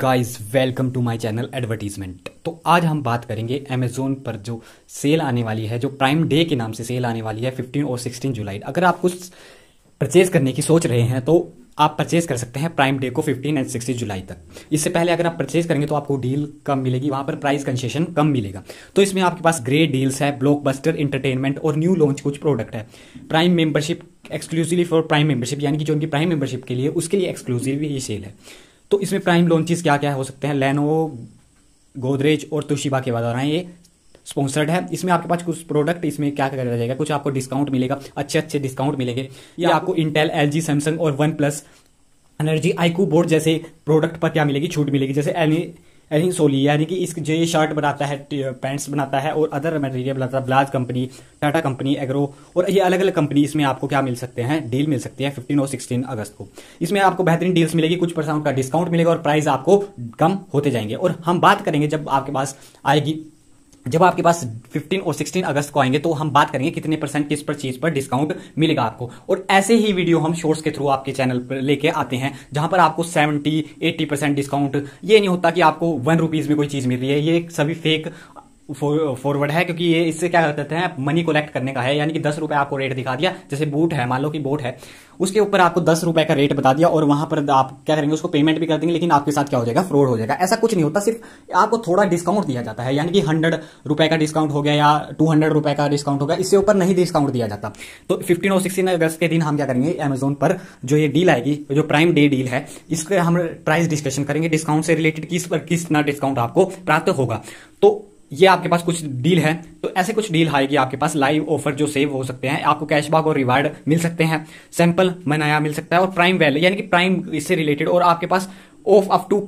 guys welcome to my channel advertisement तो आज हम बात करेंगे अमेजोन पर जो सेल आने वाली है जो प्राइम डे के नाम से सेल आने वाली है 15 और 16 जुलाई अगर आप कुछ परचेज करने की सोच रहे हैं तो आप परचेज कर सकते हैं प्राइम डे को 15 एंड 16 जुलाई तक इससे पहले अगर आप परचेज करेंगे तो आपको डील कम मिलेगी वहां पर प्राइस कंसेशन कम मिलेगा तो इसमें आपके पास ग्रे डील्स है ब्लॉकबस्टर इंटरटेनमेंट और न्यू लॉन्च कुछ प्रोडक्ट है prime membership exclusively for prime membership यानी कि जो उनकी प्राइम मेंबरशिप के लिए उसके लिए एक्सक्लूसिव ये सेल है तो इसमें प्राइम लॉन्चेस क्या क्या हो सकते हैं लेनो गोदरेज और तुशीबा के बाद आ रहे हैं ये स्पॉन्सर्ड है इसमें आपके पास कुछ प्रोडक्ट इसमें क्या क्या करा जाएगा कुछ आपको डिस्काउंट मिलेगा अच्छे अच्छे डिस्काउंट मिलेंगे या आपको इंटेल एल सैमसंग और OnePlus energy iQOO board जैसे प्रोडक्ट पर क्या मिलेगी छूट मिलेगी जैसे एनी एरिंग सोली यानी कि इस जो ये शर्ट बनाता है पैंट्स बनाता है और अदर मटेरियल बनाता है ब्लाज कंपनी टाटा कंपनी एग्रो और ये अलग अलग कंपनी इसमें आपको क्या मिल सकते हैं डील मिल सकती है फिफ्टीन और सिक्सटीन अगस्त को इसमें आपको बेहतरीन डील्स मिलेगी कुछ परसेंट का डिस्काउंट मिलेगा और प्राइस आपको कम होते जाएंगे और हम बात करेंगे जब आपके पास आएगी जब आपके पास 15 और 16 अगस्त को आएंगे तो हम बात करेंगे कितने परसेंट किस पर चीज पर डिस्काउंट मिलेगा आपको और ऐसे ही वीडियो हम शोर्स के थ्रू आपके चैनल पर लेके आते हैं जहां पर आपको 70 80 परसेंट डिस्काउंट ये नहीं होता कि आपको वन रुपीज में कोई चीज मिल रही है ये सभी फेक फॉरवर्ड है क्योंकि ये इससे क्या करते हैं मनी कलेक्ट करने का है यानी कि दस रुपए आपको रेट दिखा दिया जैसे बूट है मान लो कि बोट है उसके ऊपर आपको दस रुपए का रेट बता दिया और वहां पर आप क्या करेंगे उसको पेमेंट भी कर देंगे लेकिन आपके साथ क्या हो जाएगा फ्रॉड हो जाएगा ऐसा कुछ नहीं होता सिर्फ आपको थोड़ा डिस्काउंट दिया जाता है यानी कि हंड्रेड रुपए का डिस्काउंट हो गया या टू हंड्रेड रुपये का डिस्काउंट होगा इससे ऊपर नहीं डिस्काउंट दिया जाता तो फिफ्टीन और सिक्सटीन अगस्त के दिन हम क्या करेंगे अमेजोन पर जो ये डील आएगी जो प्राइम डे डील है इसके हम प्राइस डिस्कशन करेंगे डिस्काउंट से रिलेटेड किस पर किस डिस्काउंट आपको प्राप्त होगा तो ये आपके पास कुछ डील है तो ऐसे कुछ डील आएगी आपके पास लाइव ऑफर जो सेव हो सकते हैं आपको कैशबैक और रिवार्ड मिल सकते हैं सैंपल मनाया मिल सकता है और प्राइम वैल्यू यानी कि प्राइम इससे रिलेटेड और आपके पास off up to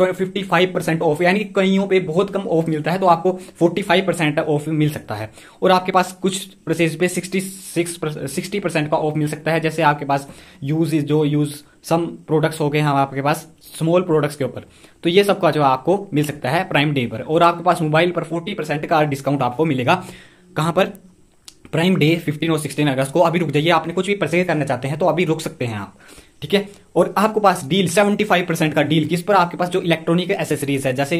fifty five percent off यानी कईयों पे बहुत कम ऑफ मिलता है तो आपको फोर्टी फाइव परसेंट ऑफ मिल सकता है और आपके पास कुछ प्रोसेस पे सिक्सटी सिक्स सिक्सटी परसेंट का ऑफ मिल सकता है जैसे आपके पास यूज इज जो यूज सम प्रोडक्ट्स हो गए हैं आपके पास स्मॉल प्रोडक्ट्स के ऊपर तो ये सबका जो आपको मिल सकता है प्राइम डे पर और आपके पास मोबाइल पर फोर्टी परसेंट का डिस्काउंट आपको मिलेगा कहां पर प्राइम डे 15 और 16 अगस्त को अभी रुक जाइए आपने कुछ भी परचेज करना चाहते हैं तो अभी रुक सकते हैं आप ठीक है और आपके पास डील 75 परसेंट का डील किस पर आपके पास जो इलेक्ट्रॉनिक एसेसरीज है जैसे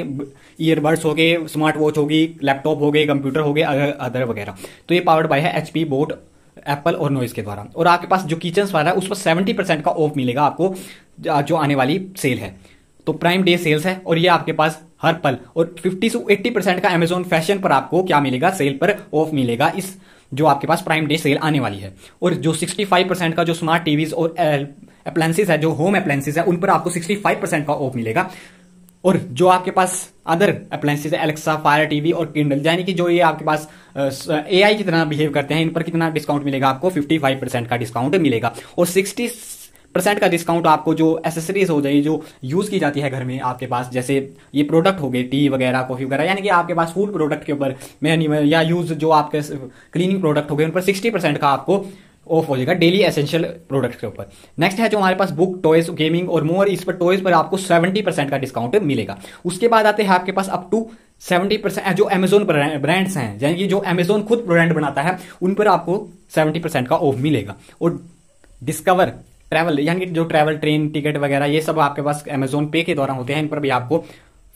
ईयरबड्स हो गए स्मार्ट वॉच होगी लैपटॉप हो गए कंप्यूटर हो गए अदर वगैरह तो ये पावर्ड बाय है एच पी बोट एप्पल और नॉइस के द्वारा और आपके पास जो किचन वाला है उस पर सेवेंटी परसेंट का ऑफ मिलेगा आपको जो आने वाली सेल है तो प्राइम डे सेल्स है और ये आपके पास हर पल और 50 से 80 परसेंट का अमेजोन फैशन पर आपको क्या मिलेगा सेल पर ऑफ मिलेगा इस जो आपके पास प्राइम डे सेल आने वाली है और जो 65 परसेंट का जो स्मार्ट टीवीज और अप्लायंसेज है जो होम अप्लायंसेज है उन पर आपको 65 परसेंट का ऑफ मिलेगा और जो आपके पास अदर अप्लायसेज है एलेक्सा फायर टीवी और किंडल यानी कि जो ये आपके पास ए आई की तरह बिहेव करते हैं इन पर कितना डिस्काउंट मिलेगा आपको 55 परसेंट का डिस्काउंट मिलेगा और परसेंट का डिस्काउंट आपको जो एसेसरीज हो जाएगी जो यूज़ की जाती है घर में आपके पास जैसे ये प्रोडक्ट हो गए टी वगैरह कॉफ़ी वगैरह यानी कि आपके पास फूड प्रोडक्ट के ऊपर या यूज़ जो आपके क्लीनिंग प्रोडक्ट हो गए उन पर सिक्सटी का आपको ऑफ हो जाएगा डेली एसेंशियल प्रोडक्ट के ऊपर नेक्स्ट है जो हमारे पास बुक टॉयज गेमिंग और मोर इस पर टॉयज पर आपको 70 परसेंट का डिस्काउंट मिलेगा उसके बाद आते हैं आपके पास अप टू 70 परसेंट जो अमेजोन ब्रांड्स हैं यानी कि जो अमेजोन खुद ब्रांड बनाता है उन पर आपको 70 परसेंट का ऑफ मिलेगा और डिस्कवर ट्रैवल यानी कि जो ट्रैवल ट्रेन टिकट वगैरह ये सब आपके पास अमेजोन पे के द्वारा होते हैं इन पर भी आपको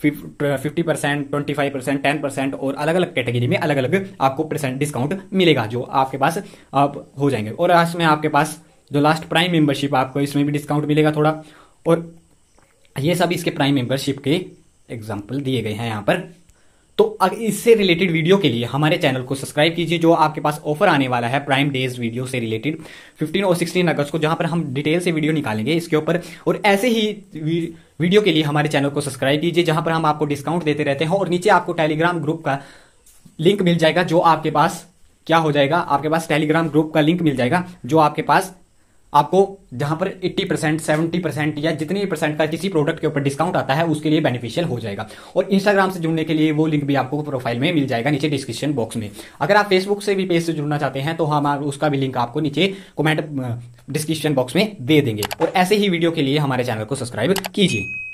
fifty percent twenty five percent ten percent और अलग अलग कैटेगरी में अलग अलग आपको परसेंट डिस्काउंट मिलेगा जो आपके पास आप हो जाएंगे और लास्ट में आपके पास जो लास्ट प्राइम मेंबरशिप आपको इसमें भी डिस्काउंट मिलेगा थोड़ा और ये सब इसके प्राइम मेंबरशिप के एग्जाम्पल दिए गए हैं यहाँ पर तो इससे रिलेटेड वीडियो के लिए हमारे चैनल को सब्सक्राइब कीजिए जो आपके पास ऑफर आने वाला है प्राइम डेज वीडियो से रिलेटेड 15 और 16 अगस्त को जहां पर हम डिटेल से वीडियो निकालेंगे इसके ऊपर और ऐसे ही वीडियो के लिए हमारे चैनल को सब्सक्राइब कीजिए जहां पर हम आपको डिस्काउंट देते रहते हैं और नीचे आपको टेलीग्राम ग्रुप का लिंक मिल जाएगा जो आपके पास क्या हो जाएगा आपके पास टेलीग्राम ग्रुप का लिंक मिल जाएगा जो आपके पास आपको जहां पर 80 परसेंट सेवेंटी परसेंट या जितनी परसेंट का किसी प्रोडक्ट के ऊपर डिस्काउंट आता है उसके लिए बेनिफिशियल हो जाएगा और इंस्टाग्राम से जुड़ने के लिए वो लिंक भी आपको प्रोफाइल में मिल जाएगा नीचे डिस्क्रिप्शन बॉक्स में अगर आप फेसबुक से भी पेज से जुड़ना चाहते हैं तो हम उसका भी लिंक आपको नीचे कॉमेंट डिस्क्रिप्शन बॉक्स में दे देंगे और ऐसे ही वीडियो के लिए हमारे चैनल को सब्सक्राइब कीजिए